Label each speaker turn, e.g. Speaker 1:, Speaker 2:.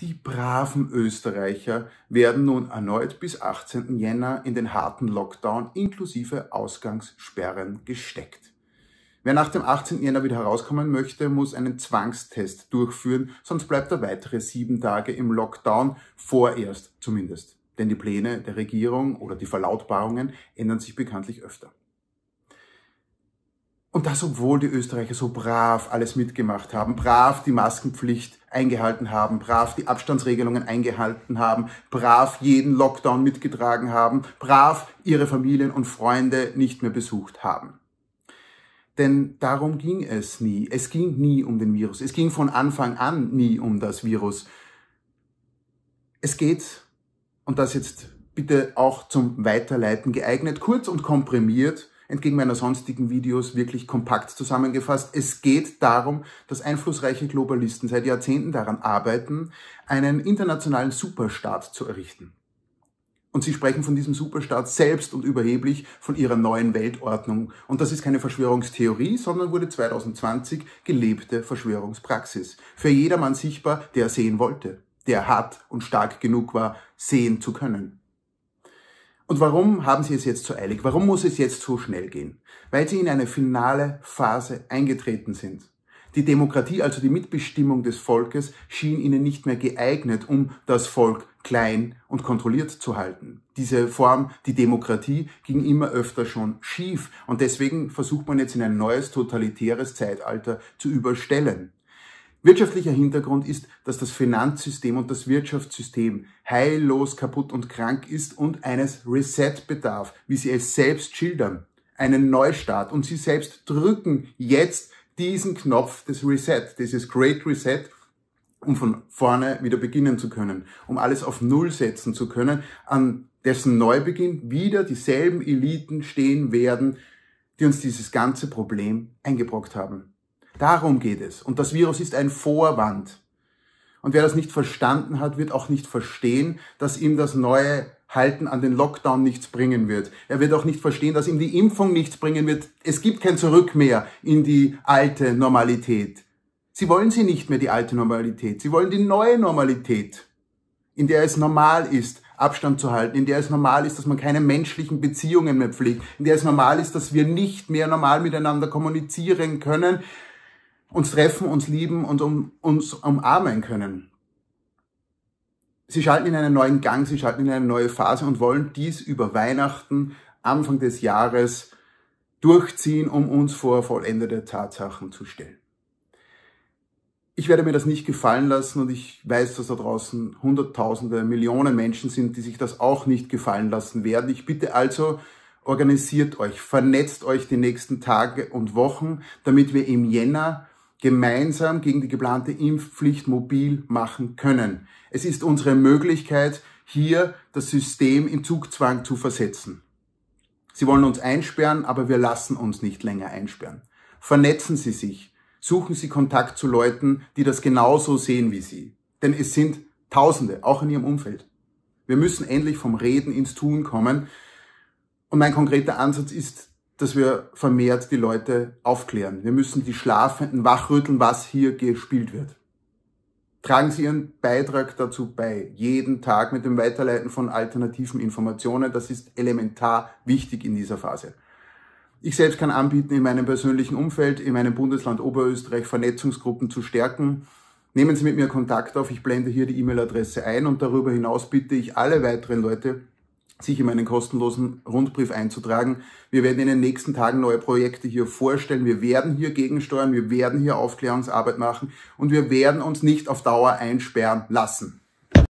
Speaker 1: Die braven Österreicher werden nun erneut bis 18. Jänner in den harten Lockdown inklusive Ausgangssperren gesteckt. Wer nach dem 18. Jänner wieder herauskommen möchte, muss einen Zwangstest durchführen, sonst bleibt er weitere sieben Tage im Lockdown, vorerst zumindest. Denn die Pläne der Regierung oder die Verlautbarungen ändern sich bekanntlich öfter. Und das, obwohl die Österreicher so brav alles mitgemacht haben, brav die Maskenpflicht eingehalten haben, brav die Abstandsregelungen eingehalten haben, brav jeden Lockdown mitgetragen haben, brav ihre Familien und Freunde nicht mehr besucht haben. Denn darum ging es nie. Es ging nie um den Virus. Es ging von Anfang an nie um das Virus. Es geht, und das jetzt bitte auch zum Weiterleiten geeignet, kurz und komprimiert, entgegen meiner sonstigen Videos wirklich kompakt zusammengefasst. Es geht darum, dass einflussreiche Globalisten seit Jahrzehnten daran arbeiten, einen internationalen Superstaat zu errichten. Und sie sprechen von diesem Superstaat selbst und überheblich von ihrer neuen Weltordnung. Und das ist keine Verschwörungstheorie, sondern wurde 2020 gelebte Verschwörungspraxis. Für jedermann sichtbar, der sehen wollte, der hart und stark genug war, sehen zu können. Und warum haben Sie es jetzt so eilig? Warum muss es jetzt so schnell gehen? Weil Sie in eine finale Phase eingetreten sind. Die Demokratie, also die Mitbestimmung des Volkes, schien Ihnen nicht mehr geeignet, um das Volk klein und kontrolliert zu halten. Diese Form, die Demokratie, ging immer öfter schon schief und deswegen versucht man jetzt in ein neues totalitäres Zeitalter zu überstellen. Wirtschaftlicher Hintergrund ist, dass das Finanzsystem und das Wirtschaftssystem heillos kaputt und krank ist und eines Reset bedarf, wie Sie es selbst schildern. Einen Neustart. Und Sie selbst drücken jetzt diesen Knopf des Reset, dieses Great Reset, um von vorne wieder beginnen zu können, um alles auf Null setzen zu können, an dessen Neubeginn wieder dieselben Eliten stehen werden, die uns dieses ganze Problem eingebrockt haben. Darum geht es. Und das Virus ist ein Vorwand. Und wer das nicht verstanden hat, wird auch nicht verstehen, dass ihm das neue Halten an den Lockdown nichts bringen wird. Er wird auch nicht verstehen, dass ihm die Impfung nichts bringen wird. Es gibt kein Zurück mehr in die alte Normalität. Sie wollen sie nicht mehr, die alte Normalität. Sie wollen die neue Normalität, in der es normal ist, Abstand zu halten, in der es normal ist, dass man keine menschlichen Beziehungen mehr pflegt, in der es normal ist, dass wir nicht mehr normal miteinander kommunizieren können, uns treffen, uns lieben und um, uns umarmen können. Sie schalten in einen neuen Gang, sie schalten in eine neue Phase und wollen dies über Weihnachten, Anfang des Jahres durchziehen, um uns vor vollendete Tatsachen zu stellen. Ich werde mir das nicht gefallen lassen und ich weiß, dass da draußen Hunderttausende, Millionen Menschen sind, die sich das auch nicht gefallen lassen werden. Ich bitte also, organisiert euch, vernetzt euch die nächsten Tage und Wochen, damit wir im Jänner gemeinsam gegen die geplante Impfpflicht mobil machen können. Es ist unsere Möglichkeit, hier das System in Zugzwang zu versetzen. Sie wollen uns einsperren, aber wir lassen uns nicht länger einsperren. Vernetzen Sie sich, suchen Sie Kontakt zu Leuten, die das genauso sehen wie Sie. Denn es sind Tausende, auch in Ihrem Umfeld. Wir müssen endlich vom Reden ins Tun kommen. Und mein konkreter Ansatz ist dass wir vermehrt die Leute aufklären. Wir müssen die Schlafenden wachrütteln, was hier gespielt wird. Tragen Sie Ihren Beitrag dazu bei, jeden Tag mit dem Weiterleiten von alternativen Informationen. Das ist elementar wichtig in dieser Phase. Ich selbst kann anbieten, in meinem persönlichen Umfeld, in meinem Bundesland Oberösterreich Vernetzungsgruppen zu stärken. Nehmen Sie mit mir Kontakt auf. Ich blende hier die E-Mail-Adresse ein und darüber hinaus bitte ich alle weiteren Leute, sich in meinen kostenlosen Rundbrief einzutragen. Wir werden in den nächsten Tagen neue Projekte hier vorstellen. Wir werden hier gegensteuern, wir werden hier Aufklärungsarbeit machen und wir werden uns nicht auf Dauer einsperren lassen.